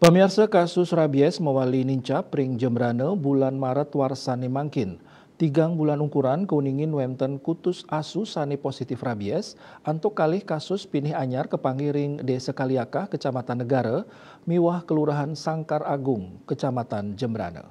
Pemirsa kasus rabies mewali ninca pring jembrane bulan Maret warsani mangkin. Tigang bulan ukuran kuningin wemten kutus asu sani positif rabies, antuk kalih kasus pinih anyar ke pangiring desa Kaliakah, Kecamatan Negara, miwah Kelurahan Sangkar Agung, Kecamatan Jembrane.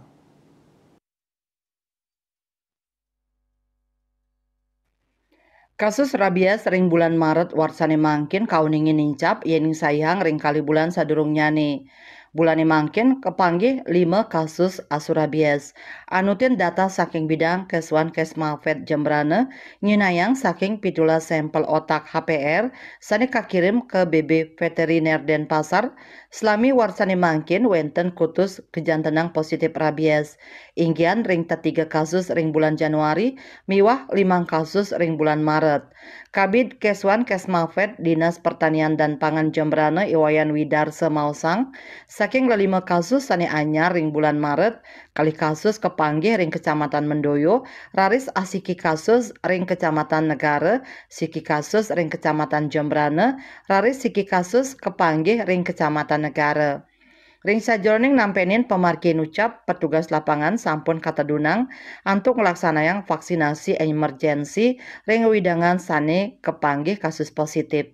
Kasus rabies ring bulan Maret warsane mangkin kauningin nincap, yening sayang ring kali bulan sadurung nyane. Bulan ini makin kepanggih 5 kasus asurabies. Anutin data saking bidang kesuan kesma Fed Jembrane, nyinayang saking pidula sampel otak HPR, sani kakirim ke BB Veteriner Denpasar, selami warsani makin wenten kutus kejantenang positif rabies. Inggian ring tiga kasus ring bulan Januari, miwah 5 kasus ring bulan Maret. Kabid Keswan Kesmafet Dinas Pertanian dan Pangan Jembrane Iwayan Widar Semausang, Saking lima kasus sani anyar ring bulan Maret, kali kasus kepanggih ring kecamatan Mendoyo, raris asiki kasus ring kecamatan Negara, siki kasus ring kecamatan Jembrane, raris siki kasus kepanggih ring kecamatan Negara. Ring sajroning nampenin pemarkin ucap petugas lapangan sampun kata Dunang antuk yang vaksinasi emergensi ring widangan sane kepanggih kasus positif.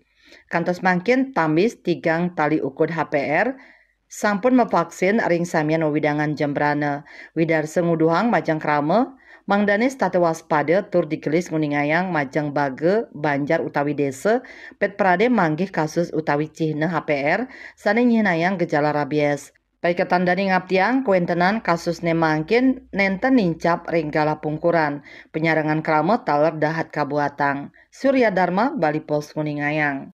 Kantos mangkin tamis tigang tali ukur HPR, sampun mevaksin ring samian Widangan Jembrana widar senguduhang majang Mang mangdane state waspada tur digelis nguningayang majang bage banjar utawi desa pet prade manggih kasus utawi cihne HPR sane yang gejala rabies Paiketan dani ngaptiang kuentenan kasus nemangkin nenten nincap ringgala pungkuran penyarangan krama taler dahat kabuatang Surya Dharma Bali Pos Kuningayang